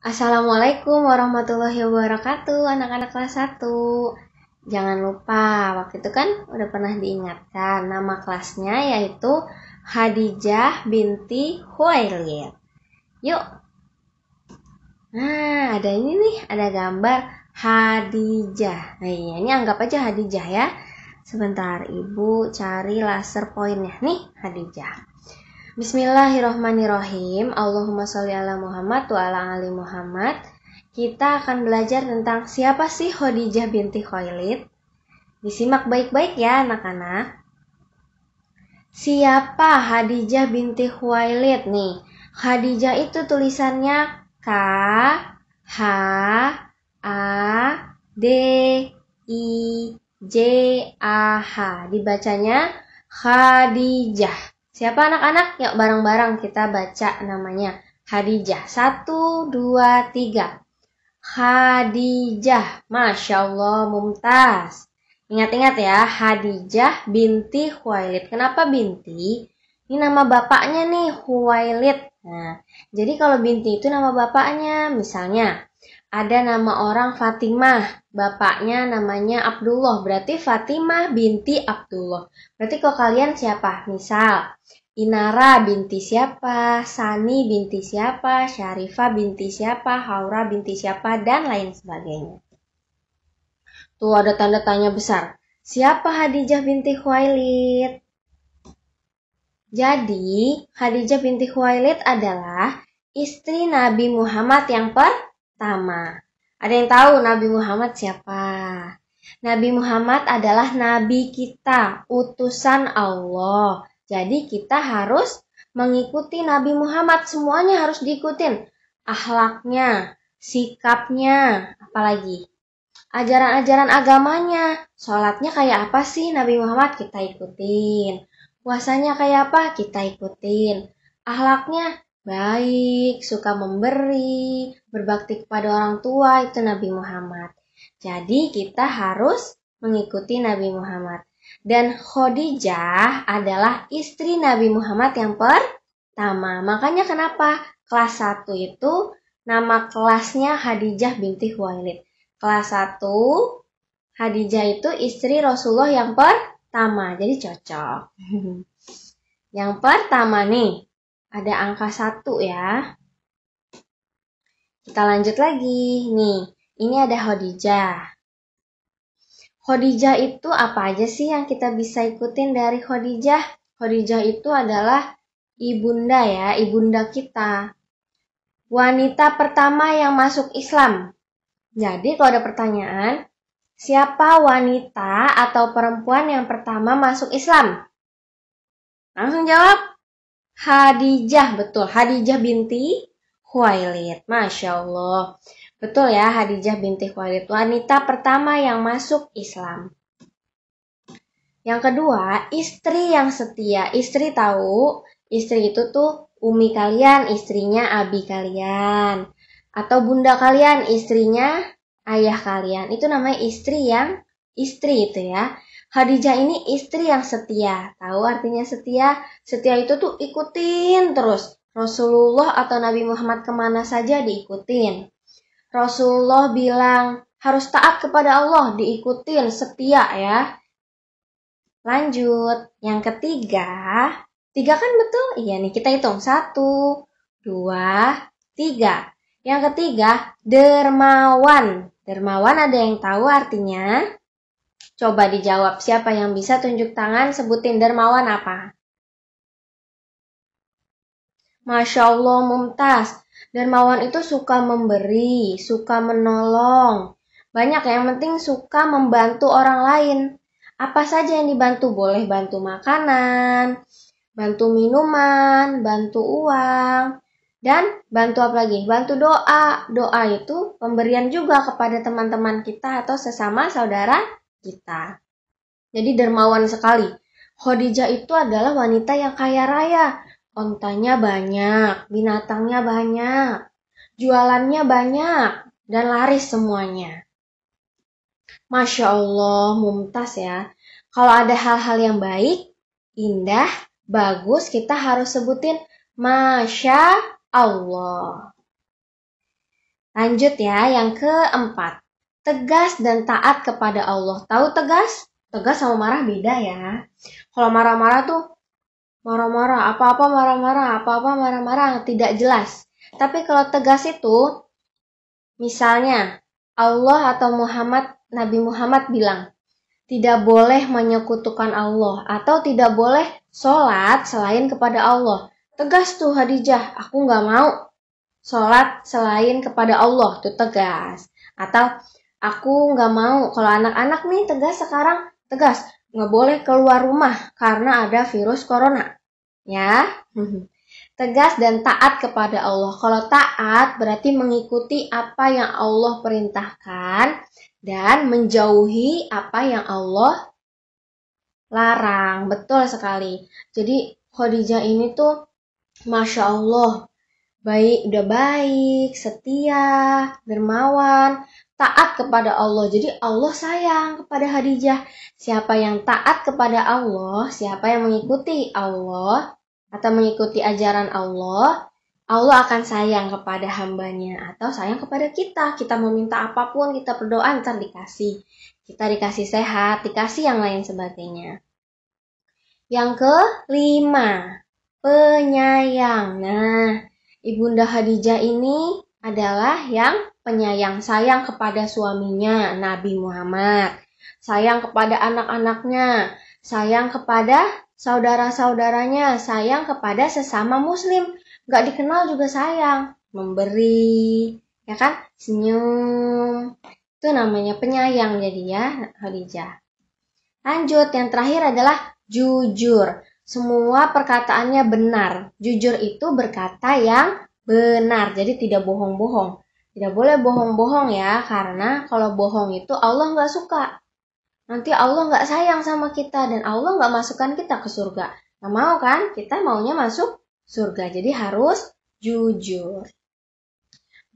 Assalamualaikum warahmatullahi wabarakatuh anak-anak kelas 1 Jangan lupa, waktu itu kan udah pernah diingatkan Nama kelasnya yaitu Hadijah binti Huwailid Yuk Nah, ada ini nih, ada gambar Hadijah Nah, iya, ini anggap aja Hadijah ya Sebentar, ibu cari laser pointnya Nih, Hadijah Bismillahirrohmanirrohim. Allahumma sholli ala Muhammad wa ala ali Muhammad. Kita akan belajar tentang siapa sih Khadijah binti Khuwailid. Disimak baik-baik ya anak-anak. Siapa Khadijah binti Khuwailid nih? Khadijah itu tulisannya K H A D I J A H. Dibacanya Khadijah. Siapa anak-anak? Yuk bareng-bareng kita baca namanya. Hadijah. Satu, dua, tiga. Hadijah, Masya Allah, mumtaz. Ingat-ingat ya, Hadijah binti Huwailid. Kenapa binti? Ini nama bapaknya nih, Huwailid. Nah, jadi kalau binti itu nama bapaknya, misalnya ada nama orang Fatimah, bapaknya namanya Abdullah, berarti Fatimah binti Abdullah. Berarti kok kalian siapa? Misal, Inara binti siapa, Sani binti siapa, Syarifah binti siapa, Haura binti siapa, dan lain sebagainya. Tuh ada tanda tanya besar. Siapa Hadijah binti Khuwailid? Jadi, Hadijah binti Khuwailid adalah istri Nabi Muhammad yang pertama. Tama. Ada yang tahu Nabi Muhammad siapa? Nabi Muhammad adalah nabi kita, utusan Allah. Jadi kita harus mengikuti Nabi Muhammad, semuanya harus diikutin. Ahlaknya, sikapnya, apalagi ajaran-ajaran agamanya. Sholatnya kayak apa sih Nabi Muhammad kita ikutin. Puasanya kayak apa kita ikutin. Ahlaknya baik, suka memberi, berbakti kepada orang tua itu Nabi Muhammad. Jadi kita harus mengikuti Nabi Muhammad. Dan Khadijah adalah istri Nabi Muhammad yang pertama. Makanya kenapa kelas 1 itu nama kelasnya Khadijah binti Huwailid. Kelas 1 Khadijah itu istri Rasulullah yang pertama. Jadi cocok. yang pertama nih, ada angka satu ya. Kita lanjut lagi. Nih, ini ada Khadijah. Khadijah itu apa aja sih yang kita bisa ikutin dari Khadijah? Khadijah itu adalah ibunda ya, ibunda kita. Wanita pertama yang masuk Islam. Jadi kalau ada pertanyaan, siapa wanita atau perempuan yang pertama masuk Islam? Langsung jawab, Hadijah, betul. Hadijah binti Khuailid. Masya Allah. Betul ya, Hadijah binti Khuailid. Wanita pertama yang masuk Islam. Yang kedua, istri yang setia. Istri tahu, istri itu tuh umi kalian, istrinya abi kalian. Atau bunda kalian, istrinya ayah kalian. Itu namanya istri yang istri itu ya. Hadijah ini istri yang setia. Tahu artinya setia? Setia itu tuh ikutin terus. Rasulullah atau Nabi Muhammad kemana saja diikutin. Rasulullah bilang harus taat kepada Allah, diikutin, setia ya. Lanjut, yang ketiga. Tiga kan betul? Iya nih, kita hitung. Satu, dua, tiga. Yang ketiga, dermawan. Dermawan ada yang tahu artinya? Coba dijawab, siapa yang bisa tunjuk tangan sebutin dermawan apa? Masya Allah, Mumtaz. Dermawan itu suka memberi, suka menolong. Banyak yang penting suka membantu orang lain. Apa saja yang dibantu? Boleh bantu makanan, bantu minuman, bantu uang, dan bantu apa lagi? Bantu doa. Doa itu pemberian juga kepada teman-teman kita atau sesama saudara kita. Jadi dermawan sekali. Khadijah itu adalah wanita yang kaya raya. Ontanya banyak, binatangnya banyak, jualannya banyak, dan laris semuanya. Masya Allah, mumtaz ya. Kalau ada hal-hal yang baik, indah, bagus, kita harus sebutin Masya Allah. Lanjut ya, yang keempat tegas dan taat kepada Allah. Tahu tegas? Tegas sama marah beda ya. Kalau marah-marah tuh marah-marah, apa-apa marah-marah, apa-apa marah-marah, tidak jelas. Tapi kalau tegas itu misalnya Allah atau Muhammad Nabi Muhammad bilang tidak boleh menyekutukan Allah atau tidak boleh sholat selain kepada Allah. Tegas tuh Hadijah, aku nggak mau sholat selain kepada Allah tuh tegas. Atau Aku nggak mau kalau anak-anak nih tegas sekarang, tegas. Nggak boleh keluar rumah karena ada virus corona. Ya, tegas dan taat kepada Allah. Kalau taat berarti mengikuti apa yang Allah perintahkan dan menjauhi apa yang Allah larang. Betul sekali. Jadi Khadijah ini tuh Masya Allah baik, udah baik, setia, dermawan, taat kepada Allah. Jadi Allah sayang kepada Khadijah. Siapa yang taat kepada Allah, siapa yang mengikuti Allah atau mengikuti ajaran Allah, Allah akan sayang kepada hambanya atau sayang kepada kita. Kita meminta apapun, kita berdoa, ntar dikasih. Kita dikasih sehat, dikasih yang lain sebagainya. Yang kelima, penyayang. Nah, Ibunda Khadijah ini adalah yang penyayang sayang kepada suaminya Nabi Muhammad, sayang kepada anak-anaknya, sayang kepada saudara-saudaranya, sayang kepada sesama muslim, gak dikenal juga sayang, memberi, ya kan, senyum. Itu namanya penyayang jadi ya Khadijah. Lanjut, yang terakhir adalah jujur. Semua perkataannya benar. Jujur itu berkata yang benar, jadi tidak bohong-bohong. Tidak boleh bohong-bohong ya, karena kalau bohong itu Allah nggak suka. Nanti Allah nggak sayang sama kita dan Allah nggak masukkan kita ke surga. Nggak mau kan? Kita maunya masuk surga, jadi harus jujur.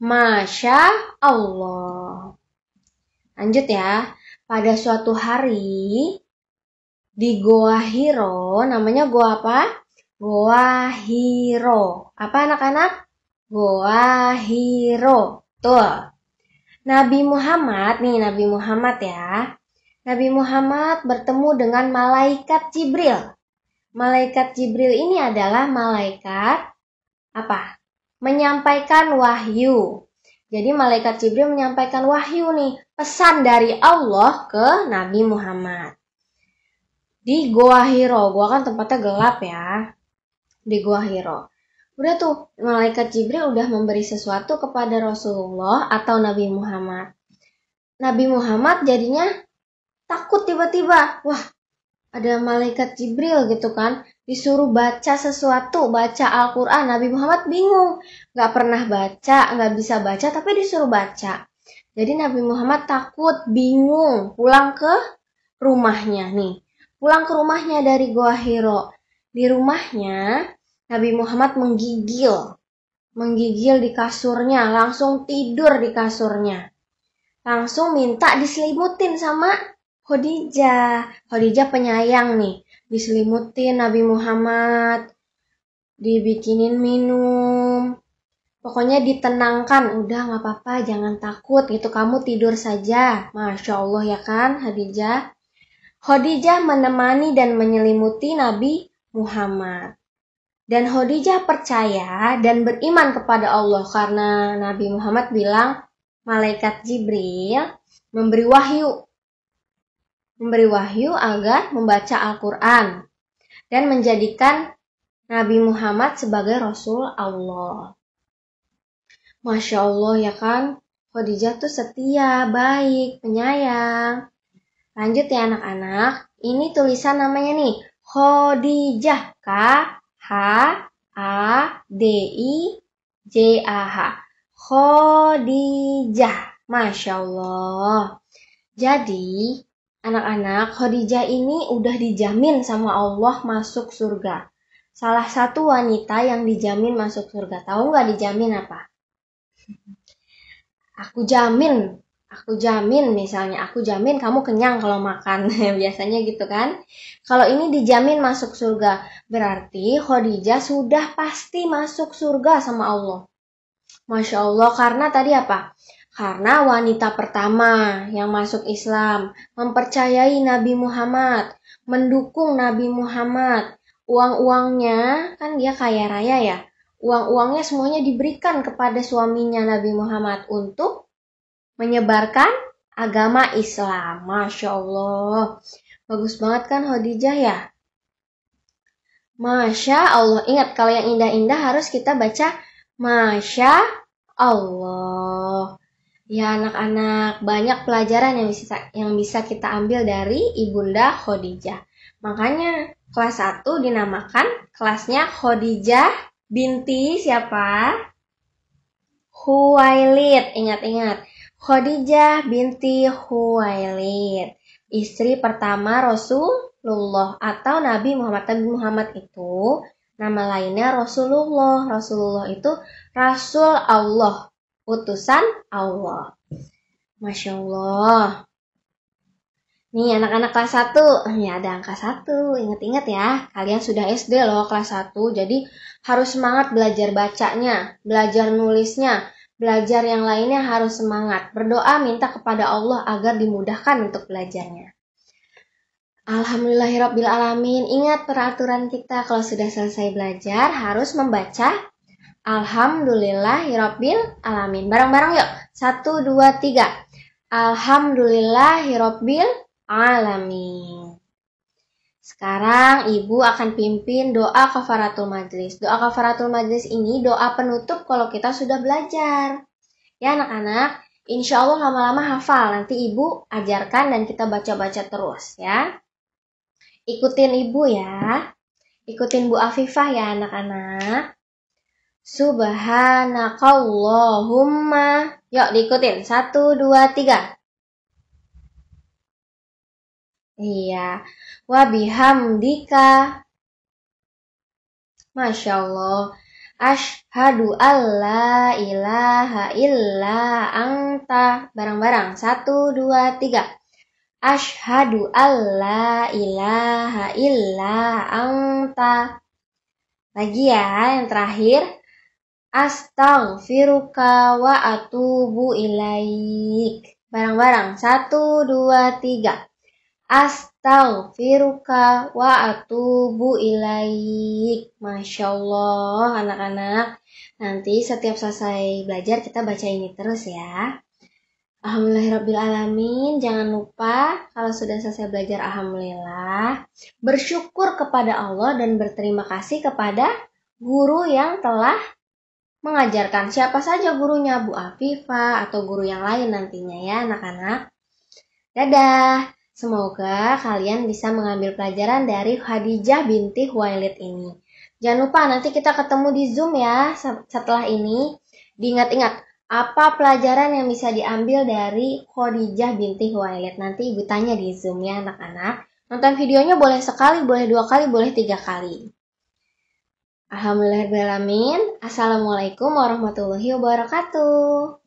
Masya Allah. Lanjut ya. Pada suatu hari, di Goa Hiro. Namanya Goa apa? Goa Hiro. Apa anak-anak? Goa Hiro. Tuh. Nabi Muhammad, nih Nabi Muhammad ya. Nabi Muhammad bertemu dengan malaikat Jibril. Malaikat Jibril ini adalah malaikat apa? Menyampaikan wahyu. Jadi malaikat Jibril menyampaikan wahyu nih, pesan dari Allah ke Nabi Muhammad di Goa Hiro. gua kan tempatnya gelap ya. Di Goa Hiro. Udah tuh, malaikat Jibril udah memberi sesuatu kepada Rasulullah atau Nabi Muhammad. Nabi Muhammad jadinya takut tiba-tiba. Wah, ada malaikat Jibril gitu kan. Disuruh baca sesuatu, baca Al-Quran. Nabi Muhammad bingung. Gak pernah baca, gak bisa baca, tapi disuruh baca. Jadi Nabi Muhammad takut, bingung, pulang ke rumahnya nih pulang ke rumahnya dari Goa Hero. Di rumahnya, Nabi Muhammad menggigil. Menggigil di kasurnya, langsung tidur di kasurnya. Langsung minta diselimutin sama Khadijah. Khadijah penyayang nih, diselimutin Nabi Muhammad. Dibikinin minum. Pokoknya ditenangkan, udah nggak apa-apa, jangan takut gitu, kamu tidur saja. Masya Allah ya kan, Hadijah. Khadijah menemani dan menyelimuti Nabi Muhammad. Dan Khadijah percaya dan beriman kepada Allah karena Nabi Muhammad bilang malaikat Jibril memberi wahyu memberi wahyu agar membaca Al-Qur'an dan menjadikan Nabi Muhammad sebagai rasul Allah. Masya Allah ya kan, Khadijah tuh setia, baik, penyayang. Lanjut ya anak-anak. Ini tulisan namanya nih. Khadijah. K H A D I J A H. Khadijah. Masya Allah. Jadi, anak-anak, Khadijah ini udah dijamin sama Allah masuk surga. Salah satu wanita yang dijamin masuk surga. Tahu nggak dijamin apa? Aku jamin aku jamin misalnya aku jamin kamu kenyang kalau makan biasanya gitu kan kalau ini dijamin masuk surga berarti Khadijah sudah pasti masuk surga sama Allah Masya Allah karena tadi apa karena wanita pertama yang masuk Islam mempercayai Nabi Muhammad mendukung Nabi Muhammad uang-uangnya kan dia kaya raya ya uang-uangnya semuanya diberikan kepada suaminya Nabi Muhammad untuk menyebarkan agama Islam. Masya Allah. Bagus banget kan Khadijah ya? Masya Allah. Ingat kalau yang indah-indah harus kita baca Masya Allah. Ya anak-anak, banyak pelajaran yang bisa yang bisa kita ambil dari Ibunda Khadijah. Makanya kelas 1 dinamakan kelasnya Khadijah binti siapa? Huwailid. Ingat-ingat. Khadijah binti Huwailid, istri pertama Rasulullah atau Nabi Muhammad. Nabi Muhammad itu nama lainnya Rasulullah. Rasulullah itu Rasul Allah, utusan Allah. Masya Allah. Nih anak-anak kelas 1, eh, ya ada angka 1, inget-inget ya, kalian sudah SD loh kelas 1, jadi harus semangat belajar bacanya, belajar nulisnya, Belajar yang lainnya harus semangat, berdoa minta kepada Allah agar dimudahkan untuk belajarnya. Alhamdulillahirabbil alamin. Ingat peraturan kita kalau sudah selesai belajar harus membaca Alhamdulillahirabbil alamin. barang bareng yuk. Satu, dua, tiga. alamin. Sekarang ibu akan pimpin doa kafaratul majlis. Doa kafaratul majlis ini doa penutup kalau kita sudah belajar. Ya anak-anak, insya Allah lama-lama hafal. Nanti ibu ajarkan dan kita baca-baca terus ya. Ikutin ibu ya. Ikutin Bu Afifah ya anak-anak. Subhanakallahumma. Yuk diikutin. Satu, dua, tiga. Iya. Wa bihamdika. Masya Allah. Ashadu alla ilaha illa anta. Barang-barang. Satu, dua, tiga. Ashadu alla ilaha illa anta. Lagi ya, yang terakhir. Astaghfiruka wa atubu ilaik. Barang-barang. Satu, dua, tiga astaghfiruka wa atubu ilaik. Masya Allah, anak-anak. Nanti setiap selesai belajar kita baca ini terus ya. Alhamdulillahirrabbilalamin. Jangan lupa kalau sudah selesai belajar Alhamdulillah. Bersyukur kepada Allah dan berterima kasih kepada guru yang telah mengajarkan siapa saja gurunya Bu Afifa atau guru yang lain nantinya ya anak-anak. Dadah. Semoga kalian bisa mengambil pelajaran dari Khadijah binti Huwailid ini. Jangan lupa nanti kita ketemu di Zoom ya setelah ini. Diingat-ingat apa pelajaran yang bisa diambil dari Khadijah binti Huwailid. Nanti ibu tanya di Zoom ya anak-anak. Nonton videonya boleh sekali, boleh dua kali, boleh tiga kali. Alhamdulillah, Assalamualaikum warahmatullahi wabarakatuh.